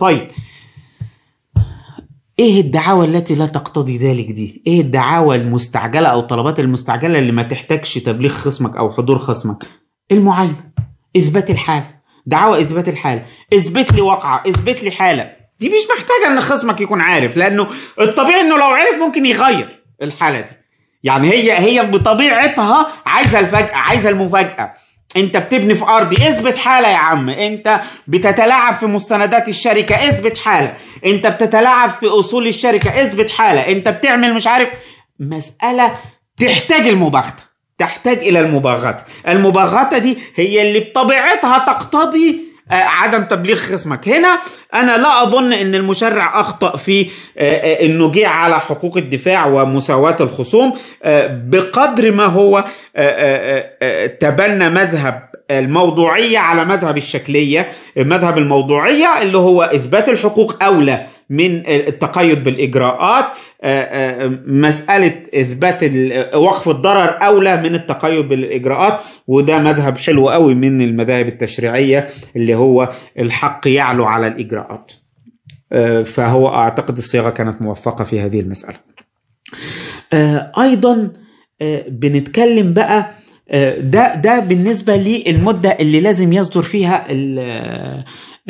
طيب ايه الدعاوى التي لا تقتضي ذلك دي ايه الدعاوى المستعجله او الطلبات المستعجله اللي ما تحتاجش تبليغ خصمك او حضور خصمك المعاينه اثبات الحاله دعاوى اثبات الحاله اثبت لي واقعه اثبت لي حاله دي مش محتاجه ان خصمك يكون عارف لانه الطبيعي انه لو عرف ممكن يغير الحاله دي يعني هي هي بطبيعتها عايزه الفجأة عايزه المفاجاه انت بتبني في ارضي اثبت حاله يا عم انت بتتلاعب في مستندات الشركه اثبت حاله انت بتتلاعب في اصول الشركه اثبت حاله انت بتعمل مش عارف مساله تحتاج المباغته تحتاج الى المباغته المباغته دي هي اللي بطبيعتها تقتضي آه، عدم تبليغ خصمك هنا انا لا اظن ان المشرع اخطا في آه، آه، انه جه على حقوق الدفاع ومساواه الخصوم بقدر ما هو تبنى مذهب الموضوعيه على مذهب الشكليه مذهب الموضوعيه اللي هو اثبات الحقوق اولى من التقيد بالاجراءات آه، آه، مسألة إثبات آه، وقف الضرر أولى من التقيد بالإجراءات وده مذهب حلو قوي من المذاهب التشريعية اللي هو الحق يعلو على الإجراءات فهو أعتقد الصياغة كانت موفقة في هذه المسألة أيضا بنتكلم بقى ده ده بالنسبه للمده اللي لازم يصدر فيها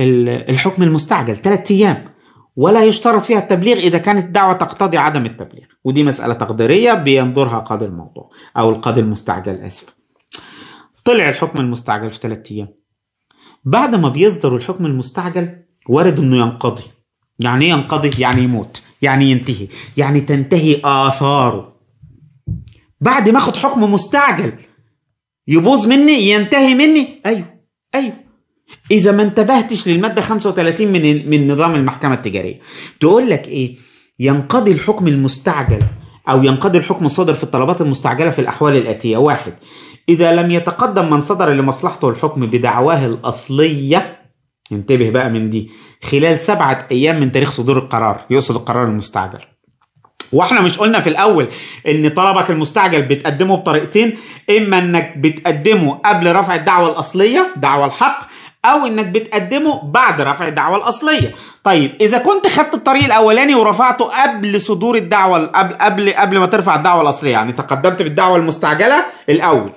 الحكم المستعجل ثلاث ايام ولا يشترط فيها التبليغ إذا كانت الدعوة تقتضي عدم التبليغ ودي مسألة تقديرية بينظرها قاضي الموضوع أو القاضي المستعجل أسف طلع الحكم المستعجل في ثلاثة أيام بعد ما بيصدر الحكم المستعجل وارد انه ينقضي يعني ايه ينقضي يعني يموت يعني ينتهي يعني تنتهي آثاره بعد ما اخد حكم مستعجل يبوظ مني ينتهي مني ايوه ايوه اذا ما انتبهتش للماده 35 من من نظام المحكمه التجاريه تقول لك ايه ينقضي الحكم المستعجل او ينقضي الحكم الصادر في الطلبات المستعجله في الاحوال الاتيه واحد اذا لم يتقدم من صدر لمصلحته الحكم بدعواه الاصليه انتبه بقى من دي خلال سبعة أيام من تاريخ صدور القرار يقصد القرار المستعجل واحنا مش قلنا في الاول ان طلبك المستعجل بتقدمه بطريقتين اما انك بتقدمه قبل رفع الدعوه الاصليه دعوه الحق او انك بتقدمه بعد رفع الدعوه الاصليه طيب اذا كنت خدت الطريق الاولاني ورفعته قبل صدور الدعوه قبل قبل قبل ما ترفع الدعوه الاصليه يعني تقدمت بالدعوه المستعجله الاول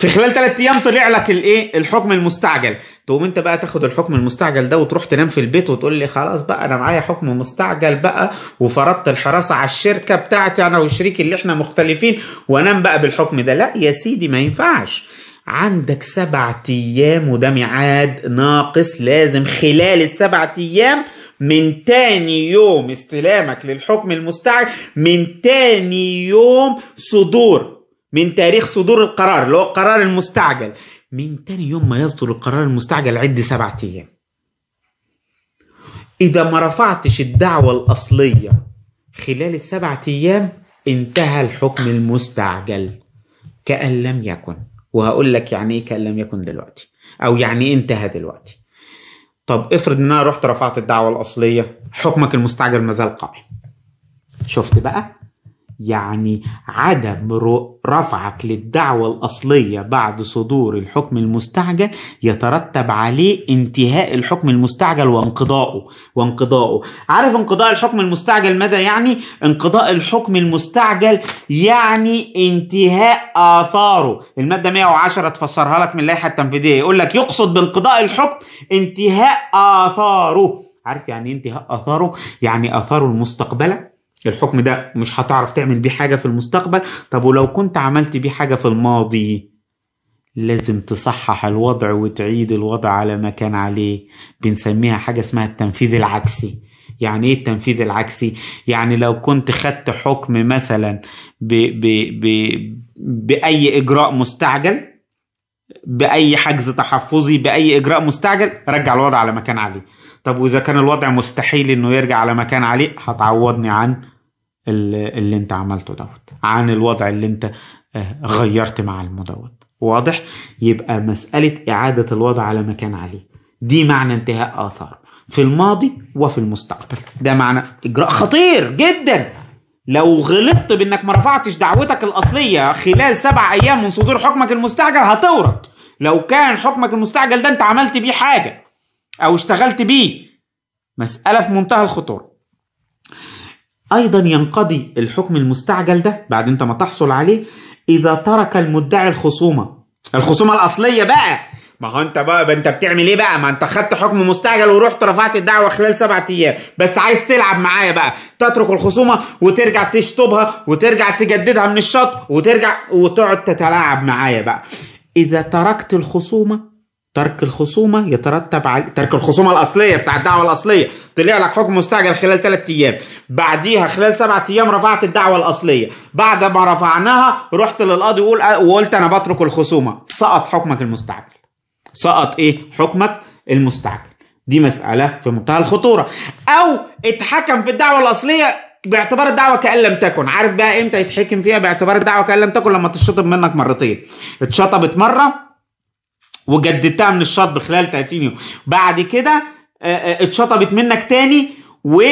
في خلال ثلاث ايام طلع لك الايه الحكم المستعجل تقوم انت بقى تاخد الحكم المستعجل ده وتروح تنام في البيت وتقول لي خلاص بقى انا معايا حكم مستعجل بقى وفرضت الحراسه على الشركه بتاعتي انا وشريكي اللي احنا مختلفين وانام بقى بالحكم ده لا يا سيدي ما ينفعش عندك سبعة أيام وده ميعاد ناقص لازم خلال السبعة أيام من تاني يوم استلامك للحكم المستعجل من تاني يوم صدور من تاريخ صدور القرار اللي هو القرار المستعجل من تاني يوم ما يصدر القرار المستعجل عد سبعة أيام إذا ما رفعتش الدعوة الأصلية خلال السبعة أيام انتهى الحكم المستعجل كأن لم يكن وهقول لك يعني ايه كان لم يكن دلوقتي او يعني ايه انتهى دلوقتي طب افرض ان انا رحت رفعت الدعوه الاصليه حكمك المستعجل مازال قائم شفت بقى يعني عدم رفعك للدعوة الأصلية بعد صدور الحكم المستعجل يترتب عليه انتهاء الحكم المستعجل وانقضاؤه وانقضاؤه عارف انقضاء الحكم المستعجل ماذا يعني انقضاء الحكم المستعجل يعني انتهاء آثاره المادة 110 تفسرها لك من اللائحة التنفيذية يقول لك يقصد بانقضاء الحكم انتهاء آثاره عارف يعني إيه انتهاء آثاره يعني آثاره المستقبلة الحكم ده مش هتعرف تعمل بيه حاجة في المستقبل طب ولو كنت عملت بيه حاجة في الماضي لازم تصحح الوضع وتعيد الوضع على ما كان عليه بنسميها حاجة اسمها التنفيذ العكسي يعني ايه التنفيذ العكسي يعني لو كنت خدت حكم مثلا ب ب ب بأي إجراء مستعجل بأي حجز تحفظي بأي إجراء مستعجل رجع الوضع على ما كان عليه طب وإذا كان الوضع مستحيل إنه يرجع على ما كان عليه هتعوضني عن اللي انت عملته دوت عن الوضع اللي انت آه، غيرت مع المدود واضح يبقى مسألة إعادة الوضع على ما كان عليه دي معنى انتهاء آثاره في الماضي وفي المستقبل ده معنى إجراء خطير جدا لو غلطت بانك ما رفعتش دعوتك الاصليه خلال سبع ايام من صدور حكمك المستعجل هتورط لو كان حكمك المستعجل ده انت عملت بيه حاجه او اشتغلت بيه مساله في منتهى الخطوره أيضا ينقضي الحكم المستعجل ده بعد أنت ما تحصل عليه إذا ترك المدعي الخصومة الخصومة الأصلية بقى ما هو انت بقى انت بتعمل ايه بقى ما انت خدت حكم مستعجل ورحت رفعت الدعوه خلال سبعة ايام بس عايز تلعب معايا بقى تترك الخصومه وترجع تشطبها وترجع تجددها من الشط وترجع وتقعد تتلاعب معايا بقى اذا تركت الخصومه ترك الخصومه يترتب على ترك الخصومه الاصليه بتاع الدعوه الاصليه طلع لك حكم مستعجل خلال 3 ايام بعديها خلال 7 ايام رفعت الدعوه الاصليه بعد ما رفعناها رحت للقاضي وقول وقلت انا بترك الخصومه سقط حكمك المستعجل سقط ايه حكمك المستعجل دي مساله في منتهى الخطوره او اتحكم في الدعوه الاصليه باعتبار الدعوه كان لم تكن عارف بقى امتى يتحكم فيها باعتبار الدعوه كان لم تكن لما تتشطب منك مرتين اتشطبت مره وجددتها من الشطب خلال 30 يوم بعد كده آه، آه، اتشطبت منك تاني و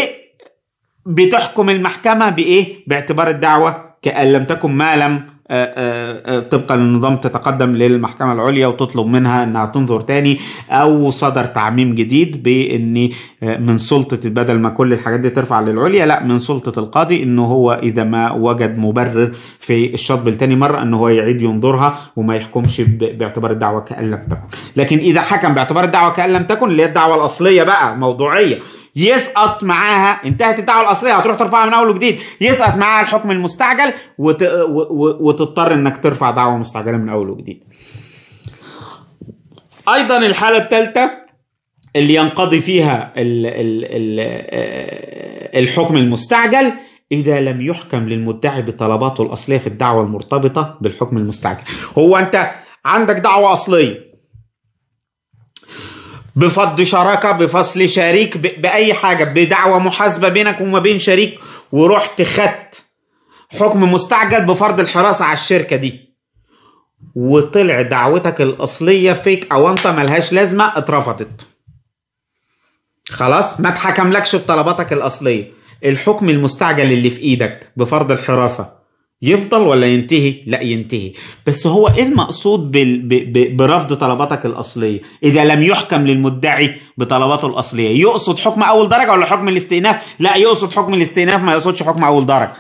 بتحكم المحكمة بإيه؟ باعتبار الدعوة كأن لم تكن ما لم آه، آه، آه، طبقا للنظام تتقدم للمحكمة العليا وتطلب منها انها تنظر تاني او صدر تعميم جديد بان من سلطة بدل ما كل الحاجات دي ترفع للعليا لا من سلطة القاضي ان هو اذا ما وجد مبرر في الشطب لتاني مرة ان هو يعيد ينظرها وما يحكمش باعتبار الدعوة كأن لم تكن لكن اذا حكم باعتبار الدعوة كأن لم تكن اللي هي الدعوة الاصلية بقى موضوعية يسقط معاها انتهت الدعوه الاصليه هتروح ترفعها من اول وجديد يسقط معاها الحكم المستعجل وت... وتضطر انك ترفع دعوه مستعجله من اول وجديد ايضا الحاله الثالثه اللي ينقضي فيها ال ال ال آه، الحكم المستعجل إذا لم يحكم للمدعي بطلباته الأصلية في الدعوة المرتبطة بالحكم المستعجل هو أنت عندك دعوة أصلية بفض شراكه بفصل شريك باي حاجه بدعوه محاسبه بينك وما بين شريك ورحت خدت حكم مستعجل بفرض الحراسه على الشركه دي وطلع دعوتك الاصليه فيك او انت ملهاش لازمه اترفضت خلاص ما اتحكملكش بطلباتك الاصليه الحكم المستعجل اللي في ايدك بفرض الحراسه يفضل ولا ينتهي؟ لا ينتهي، بس هو ايه المقصود بال... ب... ب... برفض طلباتك الاصليه؟ اذا لم يحكم للمدعي بطلباته الاصليه، يقصد حكم اول درجه ولا حكم الاستئناف؟ لا يقصد حكم الاستئناف ما يقصدش حكم اول درجه.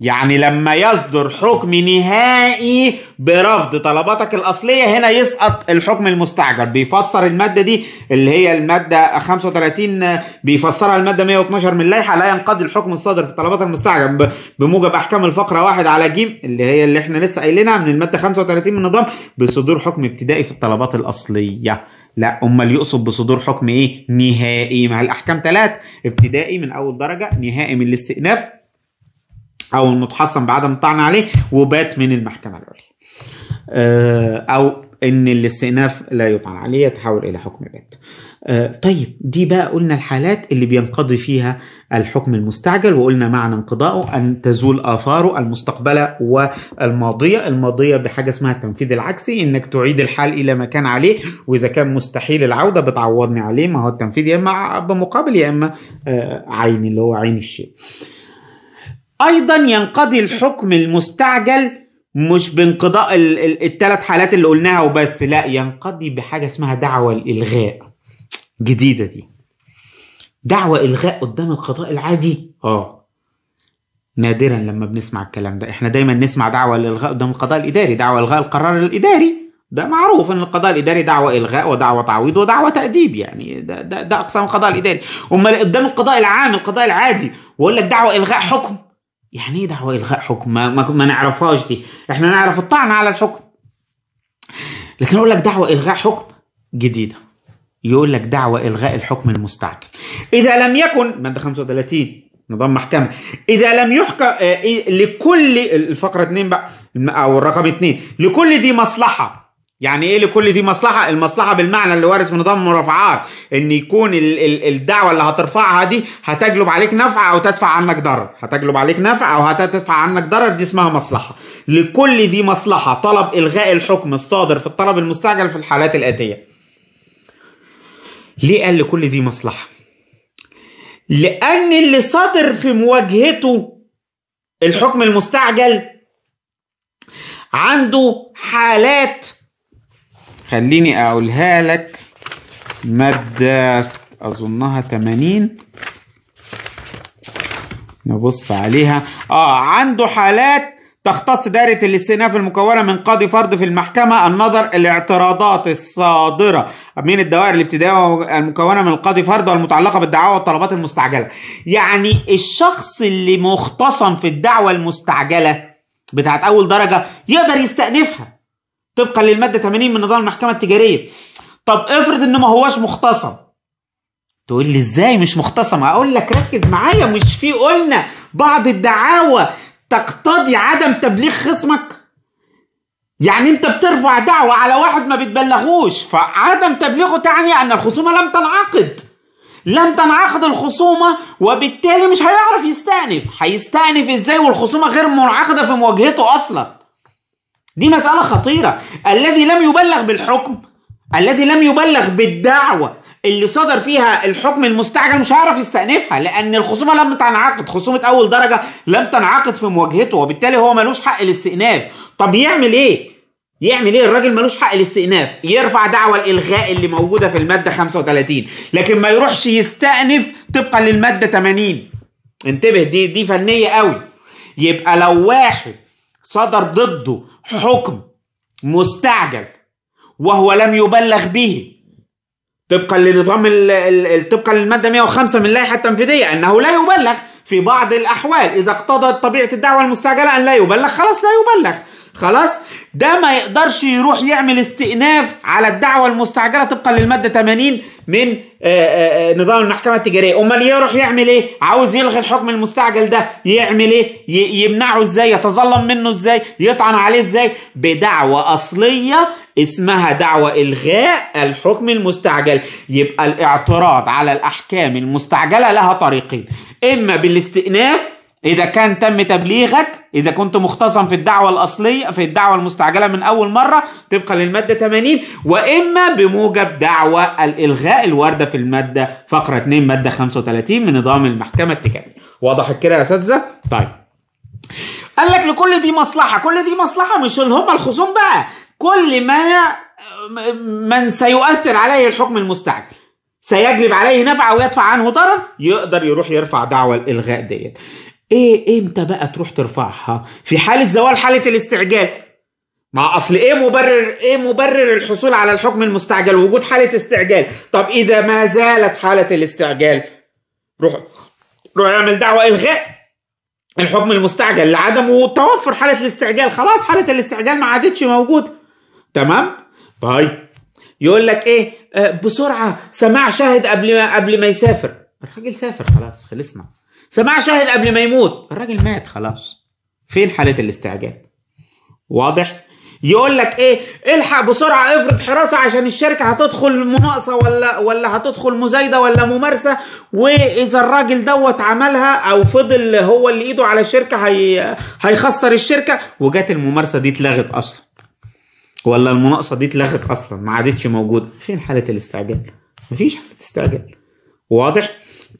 يعني لما يصدر حكم نهائي برفض طلباتك الأصلية هنا يسقط الحكم المستعجل بيفسر المادة دي اللي هي المادة 35 بيفسرها المادة 112 من اللائحة لا ينقضي الحكم الصادر في طلبات المستعجل بموجب أحكام الفقرة واحد على جيم اللي هي اللي احنا لسه قايلينها من المادة 35 من النظام بصدور حكم ابتدائي في الطلبات الأصلية لا امال يقصد بصدور حكم ايه نهائي مع الاحكام ثلاث ابتدائي من اول درجه نهائي من الاستئناف او انه اتحصن بعدم الطعن عليه وبات من المحكمه العليا آه، او ان الاستئناف لا يطعن عليه يتحول الى حكم بات آه، طيب دي بقى قلنا الحالات اللي بينقضي فيها الحكم المستعجل وقلنا معنى انقضائه ان تزول اثاره المستقبله والماضيه الماضيه بحاجه اسمها التنفيذ العكسي انك تعيد الحال الى ما كان عليه واذا كان مستحيل العوده بتعوضني عليه ما هو التنفيذ يا اما بمقابل يا اما آه، عين اللي هو عين الشيء ايضا ينقضي الحكم المستعجل مش بانقضاء الثلاث حالات اللي قلناها وبس لا ينقضي بحاجه اسمها دعوه الالغاء جديده دي دعوه الغاء قدام القضاء العادي اه نادرا لما بنسمع الكلام ده احنا دايما نسمع دعوه الالغاء قدام القضاء الاداري دعوه الغاء القرار الاداري ده معروف ان القضاء الاداري دعوه الغاء ودعوه تعويض ودعوه تاديب يعني ده ده, ده اقسام القضاء الاداري امال قدام القضاء العام القضاء العادي واقول لك دعوه الغاء حكم يعني ايه دعوه الغاء حكم ما, ما نعرفهاش دي احنا نعرف الطعن على الحكم لكن اقول لك دعوه الغاء حكم جديده يقول لك دعوه الغاء الحكم المستعجل اذا لم يكن ماده 35 نظام محكمه اذا لم يحكم آه، إيه، لكل الفقره 2 بقى او الرقم 2 لكل ذي مصلحه يعني ايه لكل دي مصلحه المصلحه بالمعنى اللي وارد في نظام المرافعات ان يكون ال ال الدعوه اللي هترفعها دي هتجلب عليك نفع او تدفع عنك ضرر هتجلب عليك نفع او هتدفع عنك ضرر دي اسمها مصلحه لكل دي مصلحه طلب الغاء الحكم الصادر في الطلب المستعجل في الحالات الاتيه ليه قال لكل دي مصلحه لان اللي صادر في مواجهته الحكم المستعجل عنده حالات خليني اقولها لك مادة اظنها 80 نبص عليها اه عنده حالات تختص دائرة الاستئناف المكونة من قاضي فرد في المحكمة النظر الاعتراضات الصادرة من الدوائر الابتدائية المكونة من القاضي فرد والمتعلقة بالدعاوى والطلبات المستعجلة. يعني الشخص اللي مختصم في الدعوة المستعجلة بتاعت أول درجة يقدر يستأنفها. طبقا للماده 80 من نظام المحكمه التجاريه طب افرض انه ما هواش مختصم تقول لي ازاي مش مختصم اقول لك ركز معايا مش في قلنا بعض الدعاوى تقتضي عدم تبليغ خصمك يعني انت بترفع دعوة على واحد ما بتبلغوش فعدم تبليغه تعني ان الخصومة لم تنعقد لم تنعقد الخصومة وبالتالي مش هيعرف يستأنف هيستأنف ازاي والخصومة غير منعقدة في مواجهته اصلا دي مسألة خطيرة الذي لم يبلغ بالحكم الذي لم يبلغ بالدعوة اللي صدر فيها الحكم المستعجل مش هيعرف يستأنفها لأن الخصومة لم تنعقد خصومة أول درجة لم تنعقد في مواجهته وبالتالي هو ملوش حق الاستئناف طب يعمل إيه؟ يعمل ايه الراجل ملوش حق الاستئناف يرفع دعوى الالغاء اللي موجوده في الماده 35 لكن ما يروحش يستأنف طبقا للماده 80 انتبه دي دي فنيه قوي يبقى لو واحد صدر ضده حكم مستعجل وهو لم يبلغ به طبقا لنظام طبقا للماده 105 من اللائحه التنفيذيه انه لا يبلغ في بعض الاحوال اذا اقتضت طبيعه الدعوه المستعجله ان لا يبلغ خلاص لا يبلغ خلاص ده ما يقدرش يروح يعمل استئناف على الدعوه المستعجله طبقا للماده 80 من آه، آه، آه، نظام المحكمه التجاريه امال يروح يعمل ايه عاوز يلغي الحكم المستعجل ده يعمل ايه يمنعه ازاي يتظلم منه ازاي يطعن عليه ازاي بدعوه اصليه اسمها دعوة إلغاء الحكم المستعجل يبقى الاعتراض على الأحكام المستعجلة لها طريقين إما بالاستئناف إذا كان تم تبليغك إذا كنت مختصم في الدعوة الأصلية في الدعوة المستعجلة من أول مرة طبقا للمادة 80 وإما بموجب دعوة الإلغاء الواردة في المادة فقرة 2 مادة 35 من نظام المحكمة التجاريه واضح كده يا أساتذة؟ طيب قال لك لكل دي مصلحة كل دي مصلحة مش اللي هم الخصوم بقى كل ما من سيؤثر عليه الحكم المستعجل سيجلب عليه نفع او يدفع عنه ضرر يقدر يروح يرفع دعوى الالغاء ديت ايه امتى بقى تروح ترفعها في حاله زوال حاله الاستعجال ما اصل ايه مبرر ايه مبرر الحصول على الحكم المستعجل وجود حاله استعجال طب اذا ما زالت حاله الاستعجال روح روح اعمل دعوه الغاء الحكم المستعجل لعدم توفر حاله الاستعجال خلاص حاله الاستعجال ما عادتش موجوده تمام طيب يقول لك ايه آه، بسرعه سماع شاهد قبل ما قبل ما يسافر الراجل سافر خلاص خلصنا سماع شاهد قبل ما يموت الراجل مات خلاص فين حالة الاستعجال واضح يقول لك ايه الحق بسرعه افرض حراسه عشان الشركه هتدخل مناقصه ولا ولا هتدخل مزايده ولا ممارسه واذا الراجل دوت عملها او فضل هو اللي ايده على الشركه هي هيخسر الشركه وجات الممارسه دي اتلغت اصلا ولا المناقصه دي اتلغت اصلا ما عادتش موجوده فين حاله الاستعجال مفيش حاله استعجال واضح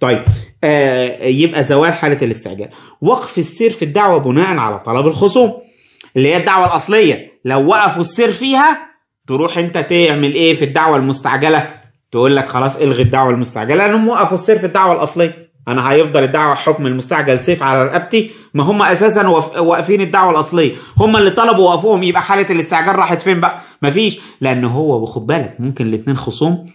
طيب آه، يبقى زوال حاله الاستعجال وقف السير في الدعوه بناء على طلب الخصوم اللي هي الدعوه الاصليه لو وقفوا السير فيها تروح انت تعمل ايه في الدعوه المستعجله تقول لك خلاص الغي الدعوه المستعجله لانهم وقفوا السير في الدعوه الاصليه انا هيفضل الدعوه حكم المستعجل سيف على رقبتي ما هم اساسا واقفين الدعوه الاصليه هم اللي طلبوا وقفوهم يبقى حاله الاستعجال راحت فين بقى مفيش لان هو وخد بالك ممكن الاثنين خصوم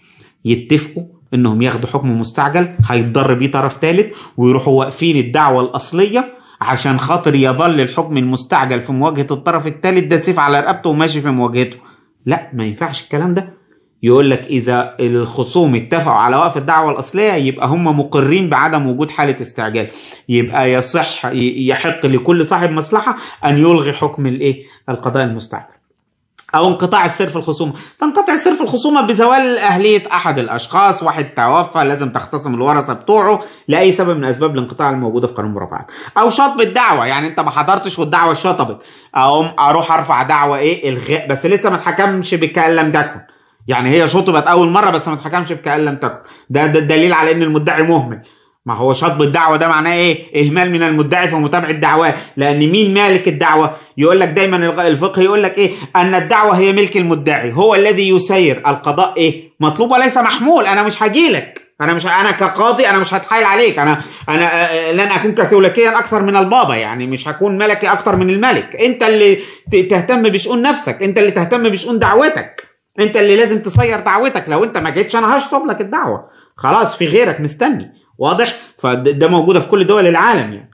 يتفقوا انهم ياخدوا حكم مستعجل هيتضر بيه طرف ثالث ويروحوا واقفين الدعوه الاصليه عشان خاطر يظل الحكم المستعجل في مواجهه الطرف الثالث ده سيف على رقبته وماشي في مواجهته لا ما ينفعش الكلام ده يقول لك اذا الخصوم اتفقوا على وقف الدعوه الاصليه يبقى هم مقرين بعدم وجود حاله استعجال يبقى يصح يحق لكل صاحب مصلحه ان يلغي حكم الايه القضاء المستعجل او انقطاع في الخصومه تنقطع في الخصومه بزوال اهليه احد الاشخاص واحد توفى لازم تختصم الورثه بتوعه لاي سبب من اسباب الانقطاع الموجوده في قانون المرافعات او شطب الدعوه يعني انت ما حضرتش والدعوه شطبت اقوم اروح ارفع دعوه ايه الغاء بس لسه ما اتحكمش بكأن لم تكن يعني هي شطبت اول مره بس ما اتحكمش بكأن لم تكن ده ده الدليل على ان المدعي مهمل ما هو شطب الدعوه ده معناه ايه اهمال من المدعي في متابعه دعواه لان مين مالك الدعوه يقول لك دايما الفقه يقول لك ايه ان الدعوه هي ملك المدعي هو الذي يسير القضاء ايه مطلوب وليس محمول انا مش هجيلك انا مش انا كقاضي انا مش هتحايل عليك انا انا لن اكون كاثوليكيا اكثر من البابا يعني مش هكون ملكي اكثر من الملك انت اللي تهتم بشؤون نفسك انت اللي تهتم بشؤون دعوتك انت اللي لازم تسير دعوتك لو انت ما جيتش انا هشطب لك الدعوه خلاص في غيرك مستني واضح فده موجوده في كل دول العالم يعني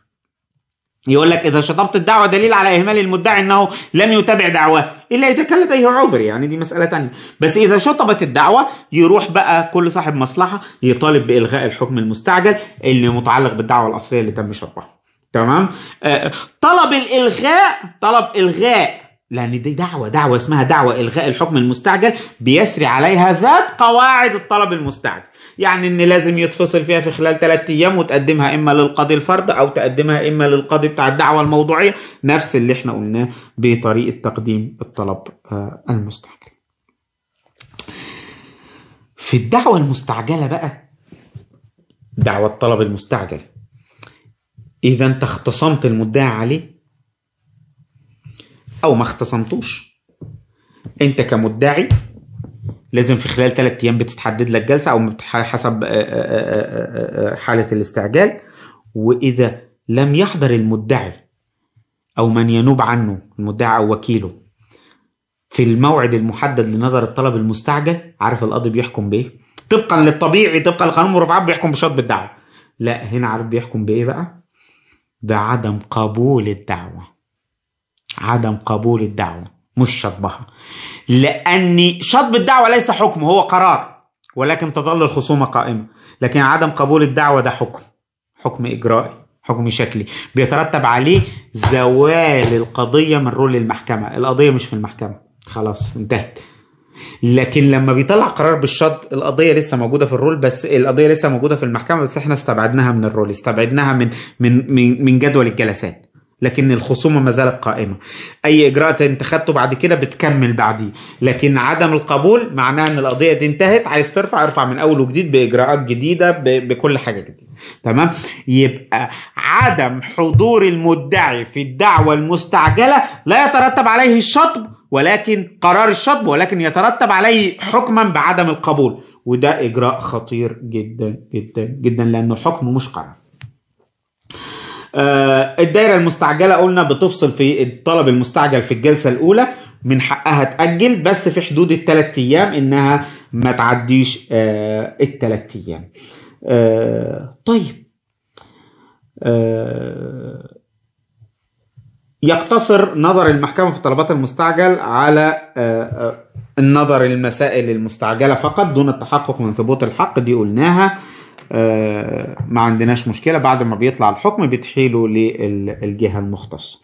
يقول لك اذا شطبت الدعوه دليل على اهمال المدعي انه لم يتابع دعواه الا اذا كان لديه عذر يعني دي مساله ثانيه بس اذا شطبت الدعوه يروح بقى كل صاحب مصلحه يطالب بالغاء الحكم المستعجل اللي متعلق بالدعوه الاصليه اللي تم شطبها تمام آه، طلب الالغاء طلب الغاء لأن دي دعوة دعوة اسمها دعوة إلغاء الحكم المستعجل بيسري عليها ذات قواعد الطلب المستعجل يعني ان لازم يتفصل فيها في خلال ثلاثة ايام وتقدمها اما للقاضي الفرد او تقدمها اما للقاضي بتاع الدعوه الموضوعيه نفس اللي احنا قلناه بطريقه تقديم الطلب آه، المستعجل في الدعوه المستعجله بقى دعوه الطلب المستعجل اذا انت اختصمت المدعي عليه او ما اختصمتوش انت كمدعي لازم في خلال ثلاث ايام بتتحدد لك جلسه او حسب آه، آه، آه، حاله الاستعجال واذا لم يحضر المدعي او من ينوب عنه المدعي او وكيله في الموعد المحدد لنظر الطلب المستعجل عارف القاضي بيحكم بايه طبقا للطبيعي طبقا لقانون المرافعات بيحكم بشطب الدعوه لا هنا عارف بيحكم بايه بقى بعدم قبول الدعوه عدم قبول الدعوة مش شطبها لأن شطب الدعوة ليس حكم هو قرار ولكن تظل الخصومة قائمة لكن عدم قبول الدعوة ده حكم حكم إجرائي حكم شكلي بيترتب عليه زوال القضية من رول المحكمة القضية مش في المحكمة خلاص انتهت لكن لما بيطلع قرار بالشطب القضيه لسه موجوده في الرول بس القضيه لسه موجوده في المحكمه بس احنا استبعدناها من الرول استبعدناها من من من, من جدول الجلسات لكن الخصومه ما زالت قائمه اي اجراء انت خدته بعد كده بتكمل بعديه لكن عدم القبول معناه ان القضيه دي انتهت عايز ترفع ارفع من اول وجديد باجراءات جديده بكل حاجه جديده تمام يبقى عدم حضور المدعي في الدعوه المستعجله لا يترتب عليه الشطب ولكن قرار الشطب ولكن يترتب عليه حكما بعدم القبول وده اجراء خطير جدا جدا جدا لانه حكم مش قرار آه، الدايره المستعجله قلنا بتفصل في الطلب المستعجل في الجلسه الاولى من حقها تاجل بس في حدود الثلاث ايام انها ما تعديش آه، الثلاث ايام آه، طيب يقتصر نظر المحكمة في طلبات المستعجل على النظر المسائل المستعجلة فقط دون التحقق من ثبوت الحق دي قلناها آه، ما عندناش مشكله بعد ما بيطلع الحكم بتحيله للجهه المختصه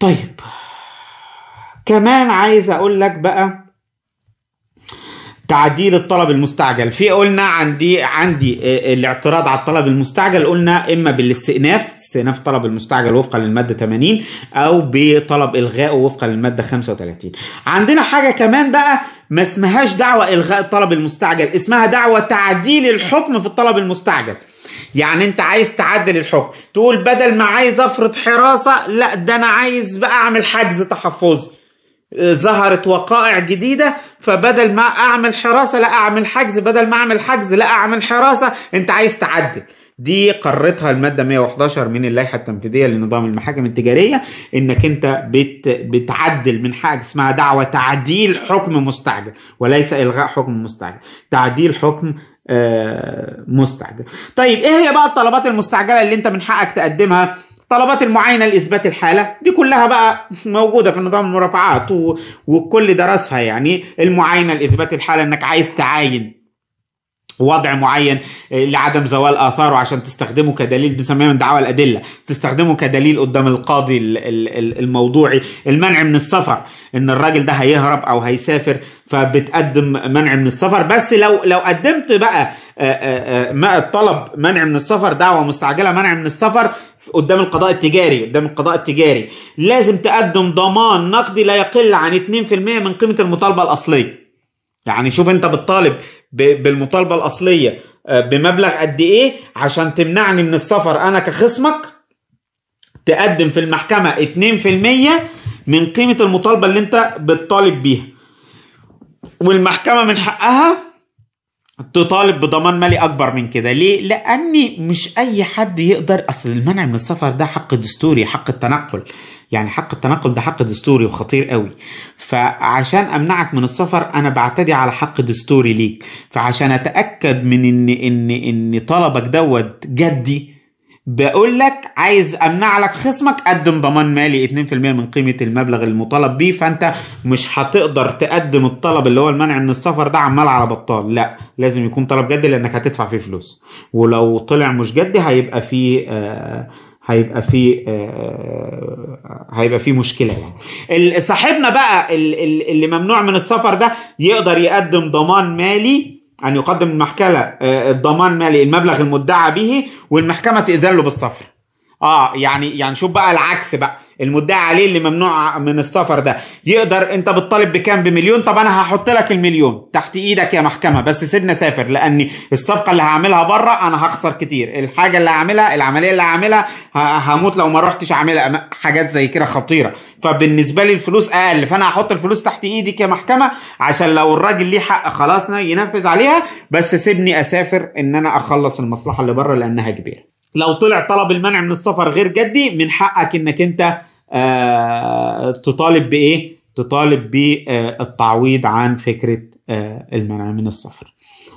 طيب كمان عايز اقول لك بقى تعديل الطلب المستعجل في قلنا عندي عندي آه، الاعتراض على الطلب المستعجل قلنا اما بالاستئناف استئناف طلب المستعجل وفقا للماده 80 او بطلب الغائه وفقا للماده 35 عندنا حاجه كمان بقى ما اسمهاش دعوه الغاء الطلب المستعجل اسمها دعوه تعديل الحكم في الطلب المستعجل يعني انت عايز تعدل الحكم تقول بدل ما عايز افرض حراسه لا ده انا عايز بقى اعمل حجز تحفظي آه، ظهرت وقائع جديدة فبدل ما أعمل حراسة لا أعمل حجز بدل ما أعمل حجز لا أعمل حراسة أنت عايز تعدل دي قررتها المادة 111 من اللائحة التنفيذية لنظام المحاكم التجارية انك انت بت بتعدل من حاجة اسمها دعوة تعديل حكم مستعجل وليس الغاء حكم مستعجل تعديل حكم آه، مستعجل طيب ايه هي بقى الطلبات المستعجلة اللي انت من حقك تقدمها طلبات المعاينة لإثبات الحالة دي كلها بقى موجودة في نظام المرافعات والكل درسها يعني المعاينة لإثبات الحالة إنك عايز تعاين وضع معين آه، لعدم زوال آثاره عشان تستخدمه كدليل بنسميه من دعاوى الأدلة تستخدمه كدليل قدام القاضي الموضوعي المنع من السفر إن الراجل ده هيهرب أو هيسافر فبتقدم منع من السفر بس لو لو قدمت بقى ما آه، الطلب آه، منع من السفر دعوة مستعجلة منع من السفر قدام القضاء التجاري قدام القضاء التجاري لازم تقدم ضمان نقدي لا يقل عن 2% من قيمة المطالبة الأصلية يعني شوف انت بتطالب بالمطالبة الأصلية آه، بمبلغ قد إيه عشان تمنعني من السفر أنا كخصمك تقدم في المحكمة 2% من قيمة المطالبة اللي انت بتطالب بيها والمحكمة من حقها تطالب بضمان مالي اكبر من كده ليه لاني مش اي حد يقدر اصل المنع من السفر ده حق دستوري حق التنقل يعني حق التنقل ده حق دستوري وخطير قوي فعشان امنعك من السفر انا بعتدي على حق دستوري ليك فعشان اتاكد من ان ان ان طلبك دوت جدي بقول لك عايز امنع لك خصمك قدم ضمان مالي 2% من قيمه المبلغ المطالب بيه فانت مش هتقدر تقدم الطلب اللي هو المنع من السفر ده عمال على بطال لا لازم يكون طلب جدي لانك هتدفع فيه فلوس ولو طلع مش جدي هيبقى فيه آه هيبقى في آه، هيبقى في مشكله يعني صاحبنا بقى اللي ممنوع من السفر ده يقدر يقدم ضمان مالي أن يقدم المحكمة آه، الضمان المالي المبلغ المدعى به والمحكمة تاذن له بالصفر اه يعني يعني شوف بقى العكس بقى المدعي عليه اللي ممنوع من السفر ده يقدر انت بتطالب بكام بمليون طب انا هحط لك المليون تحت ايدك يا محكمه بس سيبنا سافر لان الصفقه اللي هعملها بره انا هخسر كتير الحاجه اللي هعملها العمليه اللي هعملها هموت لو ما رحتش اعملها حاجات زي كده خطيره فبالنسبه لي الفلوس اقل فانا هحط الفلوس تحت ايدك يا محكمه عشان لو الراجل ليه حق خلاص ينفذ عليها بس سيبني اسافر ان انا اخلص المصلحه اللي بره لانها كبيره لو طلع طلب المنع من السفر غير جدي من حقك انك انت آه، تطالب بايه تطالب بالتعويض عن فكره آه، المنع من السفر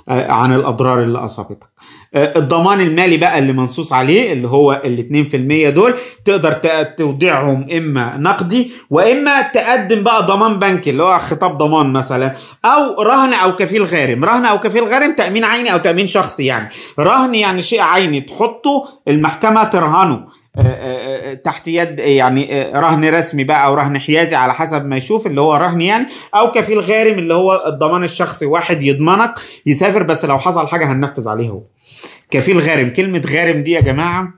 آه، عن الاضرار اللي اصابتك آه، الضمان المالي بقى اللي منصوص عليه اللي هو ال 2% دول تقدر توضعهم اما نقدي واما تقدم بقى ضمان بنكي اللي هو خطاب ضمان مثلا او رهن او كفيل غارم رهن او كفيل غارم تامين عيني او تامين شخصي يعني رهن يعني شيء عيني تحطه المحكمه ترهنه آه، آه، آه، تحت يد يعني رهن رسمي بقى او رهن حيازي على حسب ما يشوف اللي هو رهن يعني او كفيل غارم اللي هو الضمان الشخصي واحد يضمنك يسافر بس لو حصل حاجه هننفذ عليه هو كفيل غارم كلمه غارم دي يا جماعه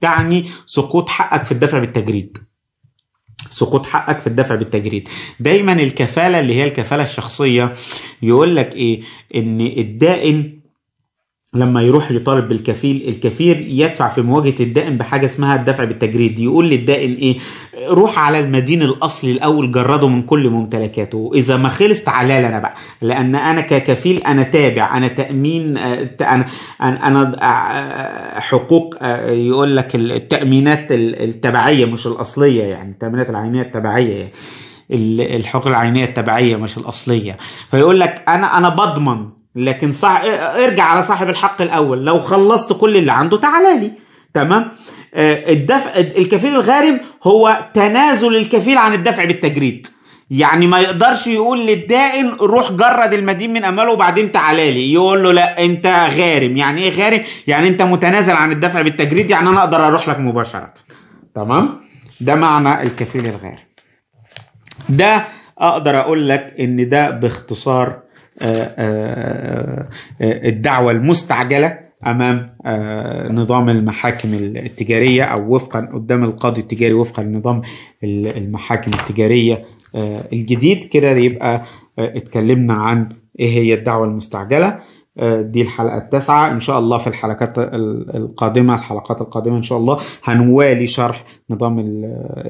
تعني سقوط حقك في الدفع بالتجريد سقوط حقك في الدفع بالتجريد دايما الكفاله اللي هي الكفاله الشخصيه يقول لك ايه ان الدائن لما يروح يطالب بالكفيل الكفيل يدفع في مواجهه الدائن بحاجه اسمها الدفع بالتجريد يقول للدائن ايه روح على المدين الاصلي الاول جرده من كل ممتلكاته اذا ما خلص تعالى انا بقى لان انا ككفيل انا تابع انا تامين آه، انا انا آه، آه، حقوق يقول لك التامينات التبعيه مش الاصليه يعني التامينات العينيه التبعيه يعني الحقوق العينيه التبعيه مش الاصليه فيقول لك انا انا بضمن لكن صح... ارجع على صاحب الحق الاول لو خلصت كل اللي عنده تعالى لي تمام آه، الدفع الكفيل الغارم هو تنازل الكفيل عن الدفع بالتجريد يعني ما يقدرش يقول للدائن روح جرد المدين من اماله وبعدين تعالى لي يقول له لا انت غارم يعني ايه غارم يعني انت متنازل عن الدفع بالتجريد يعني انا اقدر اروح لك مباشره تمام ده معنى الكفيل الغارم ده اقدر اقول لك ان ده باختصار آه، آه، آه، الدعوة المستعجلة امام نظام المحاكم التجاريه او وفقا قدام القاضي التجاري وفقا لنظام المحاكم التجاريه الجديد كده يبقى اتكلمنا عن ايه هي الدعوه المستعجله آه، دي الحلقة التاسعة إن شاء الله في الحلقات القادمة الحلقات القادمة إن شاء الله هنوالي شرح نظام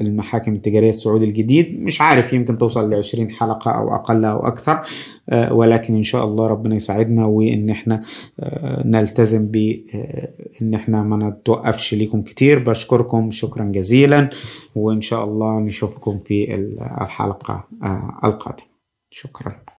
المحاكم التجارية السعودي الجديد مش عارف يمكن توصل لعشرين حلقة أو أقل أو أكثر آه، ولكن إن شاء الله ربنا يساعدنا وإن إحنا آه، نلتزم بإن إحنا ما نتوقفش ليكم كتير بشكركم شكرا جزيلا وإن شاء الله نشوفكم في الحلقة القادمة شكرا